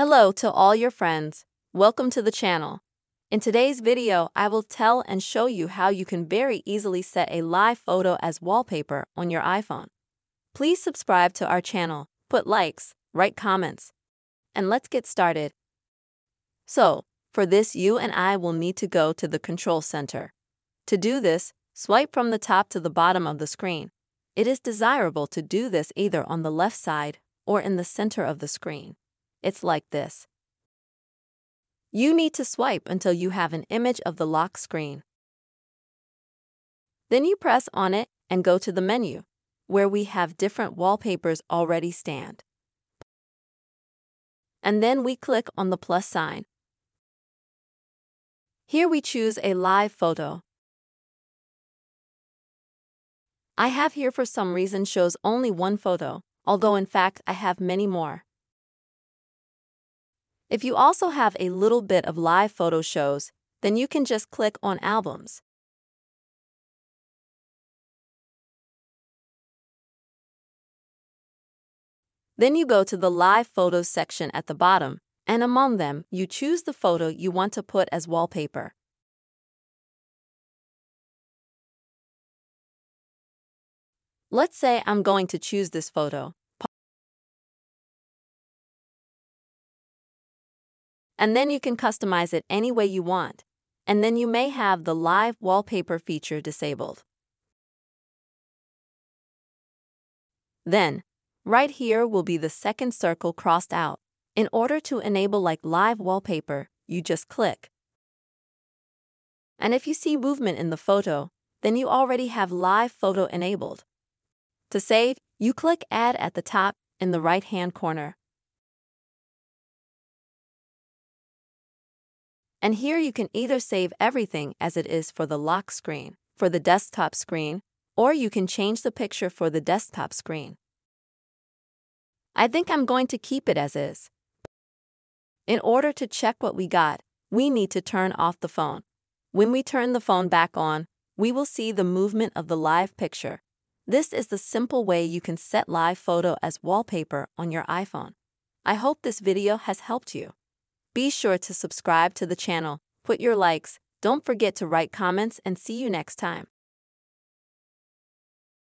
Hello to all your friends. Welcome to the channel. In today's video, I will tell and show you how you can very easily set a live photo as wallpaper on your iPhone. Please subscribe to our channel, put likes, write comments, and let's get started. So, for this you and I will need to go to the Control Center. To do this, swipe from the top to the bottom of the screen. It is desirable to do this either on the left side or in the center of the screen. It's like this. You need to swipe until you have an image of the lock screen. Then you press on it and go to the menu, where we have different wallpapers already stand. And then we click on the plus sign. Here we choose a live photo. I have here for some reason shows only one photo, although in fact I have many more. If you also have a little bit of live photo shows, then you can just click on Albums. Then you go to the Live Photos section at the bottom, and among them, you choose the photo you want to put as wallpaper. Let's say I'm going to choose this photo. and then you can customize it any way you want. And then you may have the live wallpaper feature disabled. Then, right here will be the second circle crossed out. In order to enable like live wallpaper, you just click. And if you see movement in the photo, then you already have live photo enabled. To save, you click Add at the top in the right-hand corner. And here you can either save everything as it is for the lock screen, for the desktop screen, or you can change the picture for the desktop screen. I think I'm going to keep it as is. In order to check what we got, we need to turn off the phone. When we turn the phone back on, we will see the movement of the live picture. This is the simple way you can set live photo as wallpaper on your iPhone. I hope this video has helped you. Be sure to subscribe to the channel, put your likes, don't forget to write comments and see you next time.